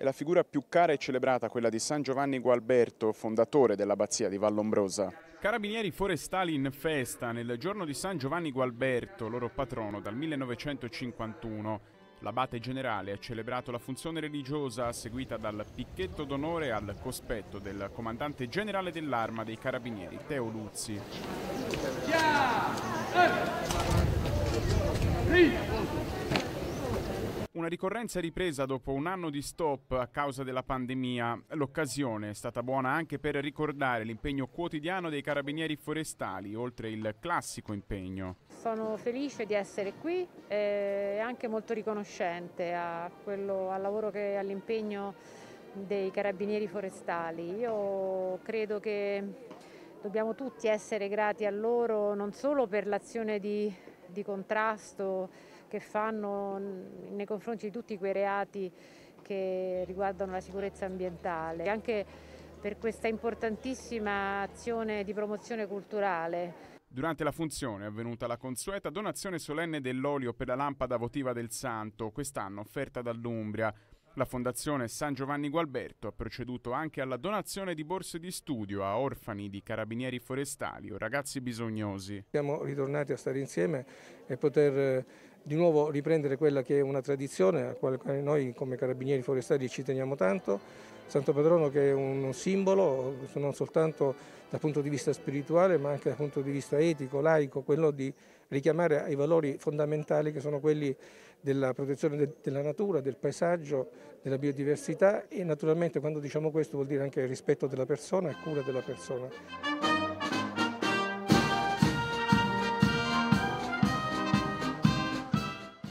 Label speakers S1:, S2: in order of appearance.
S1: È la figura più cara e celebrata quella di San Giovanni Gualberto, fondatore dell'abbazia di Vallombrosa. Carabinieri forestali in festa nel giorno di San Giovanni Gualberto, loro patrono dal 1951. L'abate generale ha celebrato la funzione religiosa seguita dal picchetto d'onore al cospetto del comandante generale dell'arma dei carabinieri Teo Luzzi.
S2: Yeah!
S1: ricorrenza è ripresa dopo un anno di stop a causa della pandemia. L'occasione è stata buona anche per ricordare l'impegno quotidiano dei carabinieri forestali, oltre il classico impegno.
S3: Sono felice di essere qui eh, e anche molto riconoscente quello, al lavoro e all'impegno dei carabinieri forestali. Io credo che dobbiamo tutti essere grati a loro non solo per l'azione di di contrasto che fanno nei confronti di tutti quei reati che riguardano la sicurezza ambientale. Anche per questa importantissima azione di promozione culturale.
S1: Durante la funzione è avvenuta la consueta donazione solenne dell'olio per la lampada votiva del santo, quest'anno offerta dall'Umbria. La Fondazione San Giovanni Gualberto ha proceduto anche alla donazione di borse di studio a orfani di carabinieri forestali o ragazzi bisognosi.
S2: Siamo ritornati a stare insieme e poter eh, di nuovo riprendere quella che è una tradizione a quale noi come carabinieri forestali ci teniamo tanto. Santo Padrono che è un simbolo non soltanto dal punto di vista spirituale ma anche dal punto di vista etico, laico, quello di richiamare ai valori fondamentali che sono quelli della protezione de della natura, del paesaggio, della biodiversità e naturalmente quando diciamo questo vuol dire anche rispetto della persona e cura della persona.